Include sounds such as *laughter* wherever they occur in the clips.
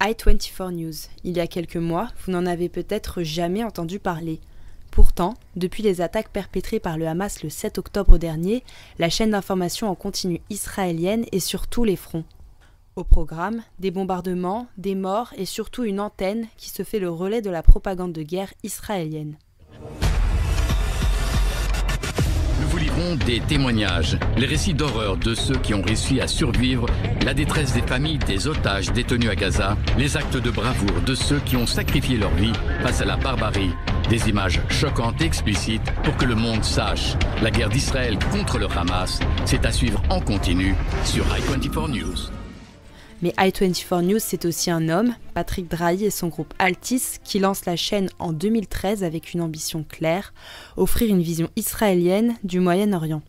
i24 News. Il y a quelques mois, vous n'en avez peut-être jamais entendu parler. Pourtant, depuis les attaques perpétrées par le Hamas le 7 octobre dernier, la chaîne d'information en continu israélienne est sur tous les fronts. Au programme, des bombardements, des morts et surtout une antenne qui se fait le relais de la propagande de guerre israélienne. des témoignages, les récits d'horreur de ceux qui ont réussi à survivre, la détresse des familles des otages détenus à Gaza, les actes de bravoure de ceux qui ont sacrifié leur vie face à la barbarie, des images choquantes et explicites pour que le monde sache. La guerre d'Israël contre le Hamas, c'est à suivre en continu sur i24 News. Mais i24 News, c'est aussi un homme, Patrick Drahi et son groupe Altis, qui lance la chaîne en 2013 avec une ambition claire, offrir une vision israélienne du Moyen-Orient.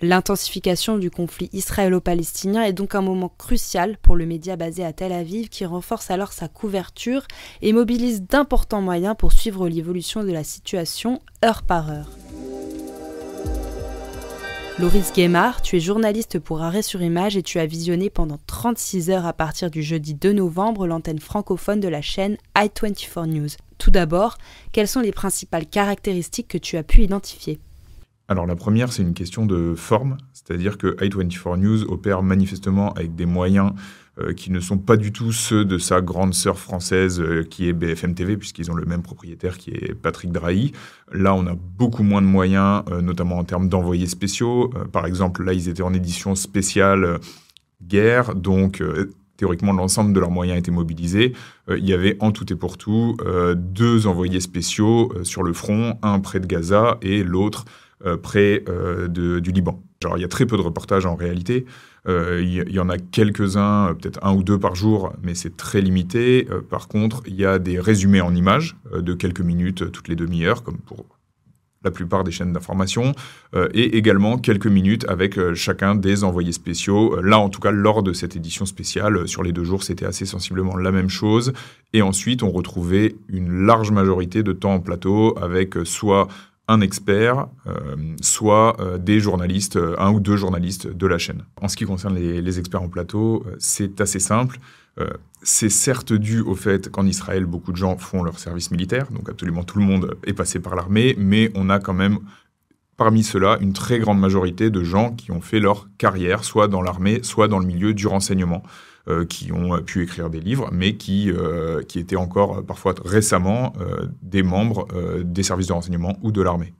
L'intensification du conflit israélo-palestinien est donc un moment crucial pour le média basé à Tel Aviv qui renforce alors sa couverture et mobilise d'importants moyens pour suivre l'évolution de la situation heure par heure. Loris Guémard, tu es journaliste pour Arrêt sur Image et tu as visionné pendant 36 heures à partir du jeudi 2 novembre l'antenne francophone de la chaîne i24 News. Tout d'abord, quelles sont les principales caractéristiques que tu as pu identifier alors la première, c'est une question de forme, c'est-à-dire que i24 News opère manifestement avec des moyens euh, qui ne sont pas du tout ceux de sa grande sœur française euh, qui est BFM TV, puisqu'ils ont le même propriétaire qui est Patrick Drahi. Là, on a beaucoup moins de moyens, euh, notamment en termes d'envoyés spéciaux. par exemple, là, ils étaient en édition spéciale guerre, donc théoriquement l'ensemble de leurs moyens étaient mobilisés. il y avait en tout et pour tout deux envoyés spéciaux sur le front, un près de Gaza et l'autre près du Liban. Alors, il y a très peu de reportages en réalité. Euh, il y, en a quelques-uns, euh, peut-être un ou deux par jour, mais c'est très limité. Euh, par contre, il y a des résumés en images de quelques minutes toutes les demi-heures, comme pour la plupart des chaînes d'information, et également quelques minutes avec chacun des envoyés spéciaux. Là, en tout cas, lors de cette édition spéciale, sur les deux jours, c'était assez sensiblement la même chose. Et ensuite, on retrouvait une large majorité de temps en plateau avec soit un expert, euh, soit euh, des journalistes, euh, un ou deux journalistes de la chaîne. En ce qui concerne les, les experts en plateau, c'est assez simple. c'est certes dû au fait qu'en Israël, beaucoup de gens font leur service militaire, donc absolument tout le monde est passé par l'armée, mais on a quand même parmi ceux-là une très grande majorité de gens qui ont fait leur carrière, soit dans l'armée, soit dans le milieu du renseignement. Euh, qui ont pu écrire des livres, mais qui, euh, qui étaient encore euh, parfois récemment des membres des services de renseignement ou de l'armée.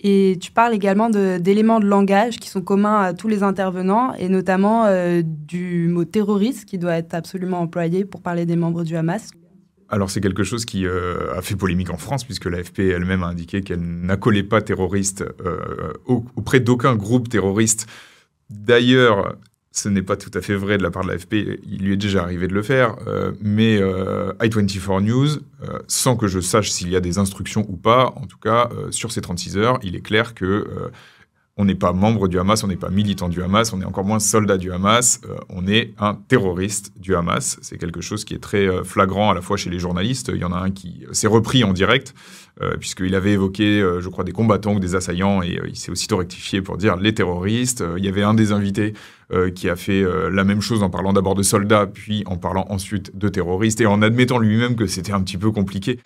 Et tu parles également d'éléments de, langage qui sont communs à tous les intervenants, et notamment du mot terroriste qui doit être absolument employé pour parler des membres du Hamas. Alors c'est quelque chose qui a fait polémique en France, puisque l'AFP elle-même a indiqué qu'elle n'accolait pas terroriste auprès d'aucun groupe terroriste. D'ailleurs, ce n'est pas tout à fait vrai de la part de l'AFP, il lui est déjà arrivé de le faire, euh, mais euh, i24 News, euh, sans que je sache s'il y a des instructions ou pas, en tout cas, sur ces 36 heures, il est clair que on n'est pas membre du Hamas, on n'est pas militant du Hamas, on est encore moins soldat du Hamas, euh, on est un terroriste du Hamas. C'est quelque chose qui est très euh, flagrant à la fois chez les journalistes. Il y en a un qui euh, s'est repris en direct, puisqu'il avait évoqué, je crois, des combattants ou des assaillants, et il s'est aussitôt rectifié pour dire les terroristes. il y avait un des invités qui a fait la même chose en parlant d'abord de soldats, puis en parlant ensuite de terroristes, et en admettant lui-même que c'était un petit peu compliqué.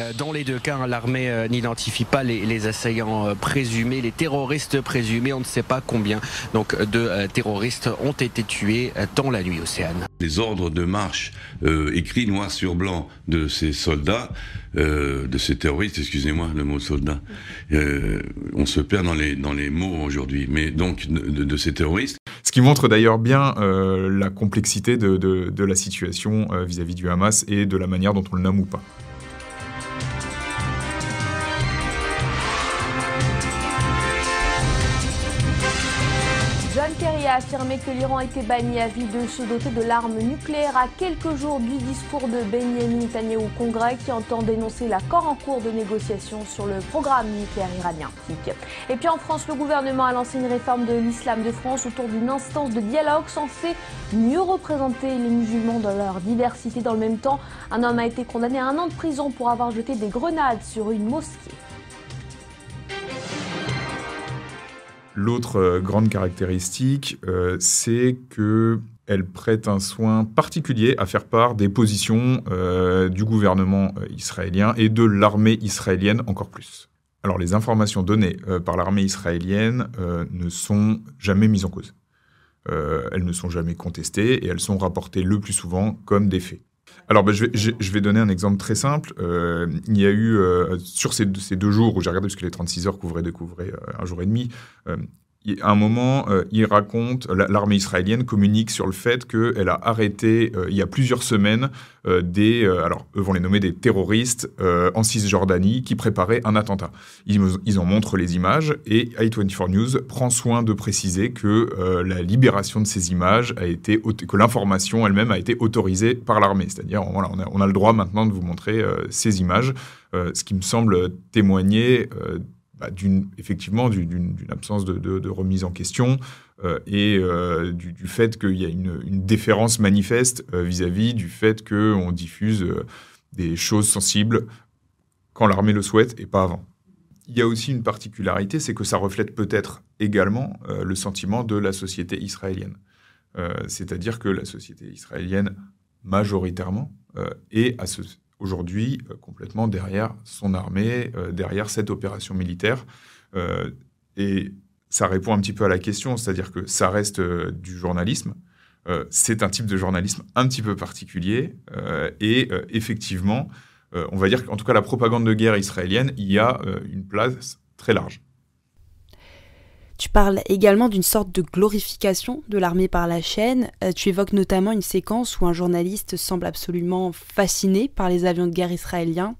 Euh, dans les deux cas, hein, l'armée euh, n'identifie pas les, assaillants euh, présumés, les terroristes présumés. On ne sait pas combien donc, de terroristes ont été tués dans la nuit océane. Les ordres de marche écrits noir sur blanc de ces soldats, de ces terroristes, excusez-moi le mot soldat, on se perd dans les, mots aujourd'hui, mais donc de, ces terroristes. Ce qui montre d'ailleurs bien la complexité de, la situation vis-à-vis -vis du Hamas et de la manière dont on le nomme ou pas. affirmé que l'Iran était banni à vie de se doter de l'arme nucléaire à quelques jours du discours de Benjamin Netanyahu au Congrès qui entend dénoncer l'accord en cours de négociation sur le programme nucléaire iranien. Et puis en France, le gouvernement a lancé une réforme de l'islam de France autour d'une instance de dialogue censée mieux représenter les musulmans dans leur diversité. Dans le même temps, un homme a été condamné à un an de prison pour avoir jeté des grenades sur une mosquée. L'autre euh, grande caractéristique, euh, c'est que elle prête un soin particulier à faire part des positions euh, du gouvernement israélien et de l'armée israélienne encore plus. Alors les informations données par l'armée israélienne ne sont jamais mises en cause. elles ne sont jamais contestées et elles sont rapportées le plus souvent comme des faits alors, ben, je, vais, donner un exemple très simple. Euh, il y a eu, euh, sur ces deux, jours où j'ai regardé, puisque les 36 heures couvraient, découvraient euh, un jour et demi, à un moment, euh, il raconte, l'armée israélienne communique sur le fait qu'elle a arrêté, euh, il y a plusieurs semaines, euh, des, alors eux vont les nommer des terroristes en Cisjordanie qui préparaient un attentat. Ils, en montrent les images et i24 News prend soin de préciser que la libération de ces images a été, que l'information elle-même a été autorisée par l'armée. C'est-à-dire, voilà, on, a, on a, le droit maintenant de vous montrer ces images, ce qui me semble témoigner bah, d'une, effectivement d'une, absence de, remise en question euh, et euh, du, fait qu'il y a une, une déférence manifeste euh, vis-à-vis du fait qu'on diffuse des choses sensibles quand l'armée le souhaite et pas avant. Il y a aussi une particularité, c'est que ça reflète peut-être également le sentiment de la société israélienne. c'est-à-dire que la société israélienne, majoritairement, est à ce, aujourd'hui euh, complètement derrière son armée, euh, derrière cette opération militaire. Euh, et ça répond un petit peu à la question, c'est-à-dire que ça reste du journalisme. c'est un type de journalisme un petit peu particulier. et effectivement, on va dire qu'en tout cas la propagande de guerre israélienne il y a une place très large. Tu parles également d'une sorte de glorification de l'armée par la chaîne. Euh, tu évoques notamment une séquence où un journaliste semble absolument fasciné par les avions de guerre israéliens.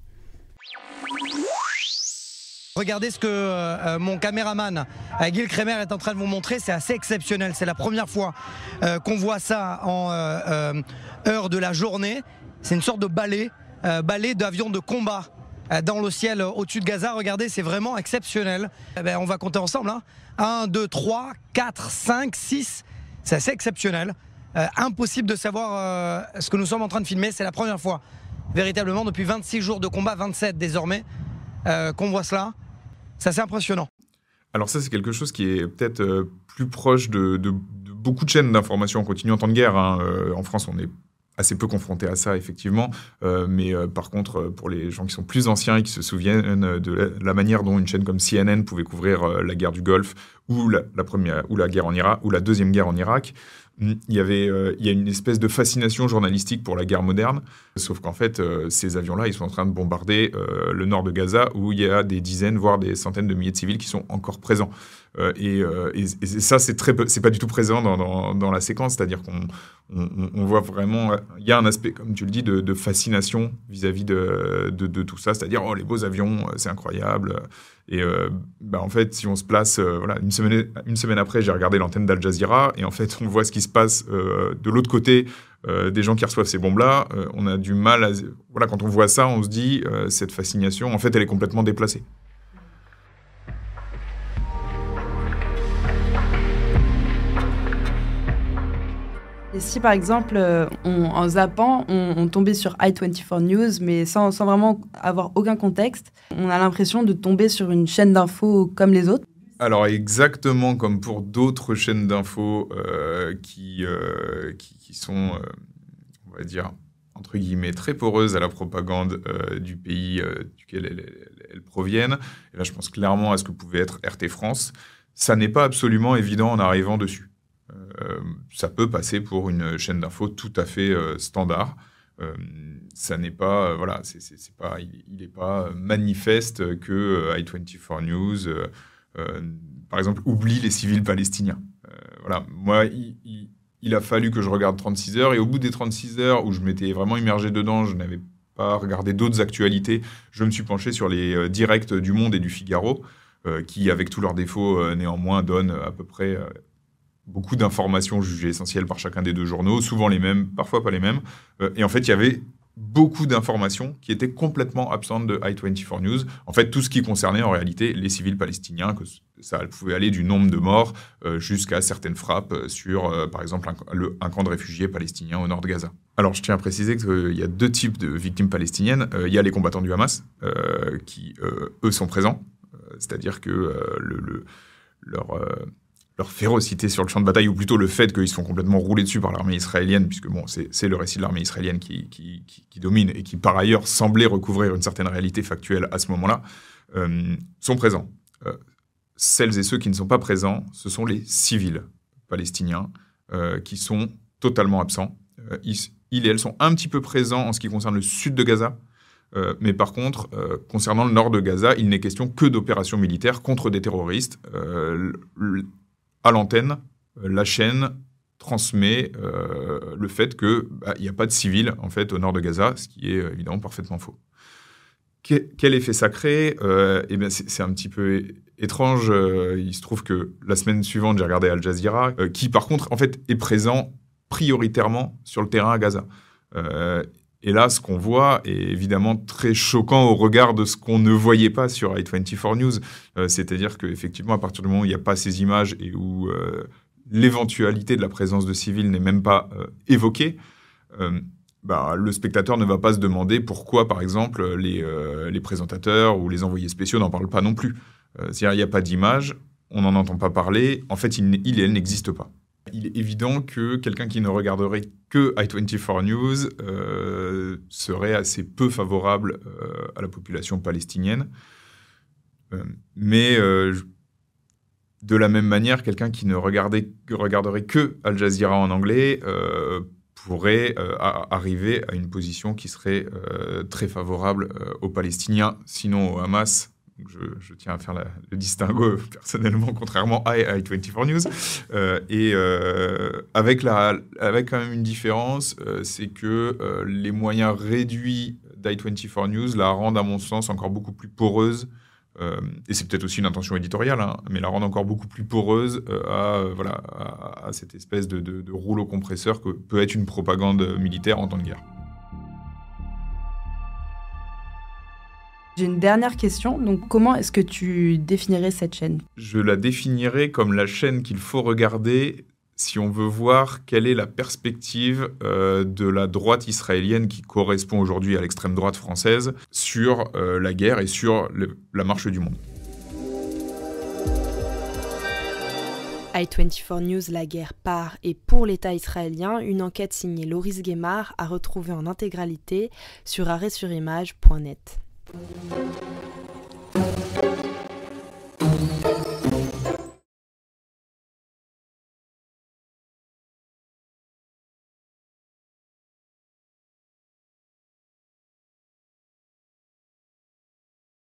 Regardez ce que euh, euh, mon caméraman Aguil Gil Kremer est en train de vous montrer, c'est assez exceptionnel, c'est la première fois qu'on voit ça en heure de la journée, c'est une sorte de ballet, ballet d'avions de combat euh, dans le ciel euh, au-dessus de Gaza. Regardez, c'est vraiment exceptionnel. Eh ben, on va compter ensemble. 1, 2, 3, 4, 5, 6. C'est assez exceptionnel. Euh, impossible de savoir ce que nous sommes en train de filmer. C'est la première fois, véritablement, depuis 26 jours de combat, 27 désormais, qu'on voit cela. C'est assez impressionnant. Alors ça, c'est quelque chose qui est peut-être plus proche de, beaucoup de chaînes d'information en continu en temps de guerre. Hein. en France, on est assez peu confrontés à ça, effectivement. Euh, mais euh, par contre, euh, pour les gens qui sont plus anciens et qui se souviennent de la, manière dont une chaîne comme CNN pouvait couvrir la guerre du Golfe ou la, première, ou la guerre en Irak ou la deuxième guerre en Irak, hmm, il y avait il y a une espèce de fascination journalistique pour la guerre moderne. Sauf qu'en fait, ces avions-là, ils sont en train de bombarder le nord de Gaza où il y a des dizaines, voire des centaines de milliers de civils qui sont encore présents. Euh, euh, et, ça, c'est très, c'est pas du tout présent dans, la séquence. C'est-à-dire qu'on on, voit vraiment, il y a un aspect, comme tu le dis, de, fascination vis-à-vis de, tout ça. C'est-à-dire, oh, les beaux avions, euh, c'est incroyable. Et bah, en fait, si on se place, voilà, une semaine, après, j'ai regardé l'antenne d'Al Jazeera et en fait, on voit ce qui se passe de l'autre côté. des gens qui reçoivent ces bombes-là, on a du mal à... Voilà, quand on voit ça, on se dit, cette fascination, en fait, elle est complètement déplacée. Et si par exemple, euh, en zappant, on, tombait sur i24 News, mais sans, vraiment avoir aucun contexte, on a l'impression de tomber sur une chaîne d'infos comme les autres. Alors exactement comme pour d'autres chaînes d'infos euh, euh, qui, qui, sont, on va dire, entre guillemets, très poreuses à la propagande du pays duquel elles, elles, proviennent. Et là, je pense clairement à ce que pouvait être RT France. Ça n'est pas absolument évident en arrivant dessus. Euh, ça peut passer pour une chaîne d'infos tout à fait euh, standard. Euh, ça n'est pas, voilà, c'est, pas, il n'est pas manifeste que i24 News, par exemple, oublie les civils palestiniens. voilà, moi, il, a fallu que je regarde 36 heures et au bout des 36 heures où je m'étais vraiment immergé dedans, je n'avais pas regardé d'autres actualités. Je me suis penché sur les directs du Monde et du Figaro, qui, avec tous leurs défauts, néanmoins, donnent à peu près beaucoup d'informations jugées essentielles par chacun des deux journaux, souvent les mêmes, parfois pas les mêmes. Euh, et en fait, il y avait beaucoup d'informations qui étaient complètement absentes de I-24 News. En fait, tout ce qui concernait en réalité les civils palestiniens, que ça pouvait aller du nombre de morts euh, jusqu'à certaines frappes euh, sur, par exemple, un, camp de réfugiés palestiniens au nord de Gaza. Alors, je tiens à préciser qu'il y a deux types de victimes palestiniennes. Il y a les combattants du Hamas, qui, eux, sont présents. C'est-à-dire que leur leur férocité sur le champ de bataille, ou plutôt le fait qu'ils se font complètement rouler dessus par l'armée israélienne, puisque bon, c'est le récit de l'armée israélienne qui, qui, domine et qui par ailleurs semblait recouvrir une certaine réalité factuelle à ce moment-là, euh, sont présents. Euh, celles et ceux qui ne sont pas présents, ce sont les civils palestiniens euh, qui sont totalement absents. Ils, et elles sont un petit peu présents en ce qui concerne le sud de Gaza, mais par contre, concernant le nord de Gaza, il n'est question que d'opérations militaires contre des terroristes à l'antenne, euh, la chaîne transmet euh, le fait qu'il bah, n'y a pas de civils en fait au nord de Gaza, ce qui est euh, évidemment parfaitement faux. quel effet sacré crée eh bien, c'est, un petit peu étrange. il se trouve que la semaine suivante, j'ai regardé Al Jazeera, qui par contre en fait est présent prioritairement sur le terrain à Gaza. Et là, ce qu'on voit est évidemment très choquant au regard de ce qu'on ne voyait pas sur i24 News. Euh, c'est-à-dire qu'effectivement, à partir du moment où il n'y a pas ces images et où euh, l'éventualité de la présence de civils n'est même pas euh, évoquée, bah, le spectateur ne va pas se demander pourquoi, par exemple, les, présentateurs ou les envoyés spéciaux n'en parlent pas non plus. C'est-à-dire qu'il n'y a pas d'image, on n'en entend pas parler, en fait, il, et elle n'existe pas il est évident que quelqu'un qui ne regarderait que i24 News euh, serait assez peu favorable euh, à la population palestinienne. Euh, mais de la même manière, quelqu'un qui ne regarderait que Al Jazeera en anglais pourrait arriver à une position qui serait très favorable aux Palestiniens, sinon au Hamas, je, tiens à faire le distinguo *laughs* personnellement, contrairement à i24 News. Euh, et euh, avec, la, avec quand même une différence, euh, c'est que les moyens réduits d'i24 News la rendent, à mon sens, encore beaucoup plus poreuse. et c'est peut-être aussi une intention éditoriale, hein, mais la rendent encore beaucoup plus poreuse à, voilà, à, cette espèce de, de rouleau compresseur que peut être une propagande militaire en temps de guerre. J'ai une dernière question. Donc, comment est-ce que tu définirais cette chaîne Je la définirais comme la chaîne qu'il faut regarder si on veut voir quelle est la perspective euh, de la droite israélienne qui correspond aujourd'hui à l'extrême droite française sur euh, la guerre et sur la marche du monde. i24 News La guerre part. et pour l'État israélien, une enquête signée Loris Guémard a retrouvé en intégralité sur Thank you.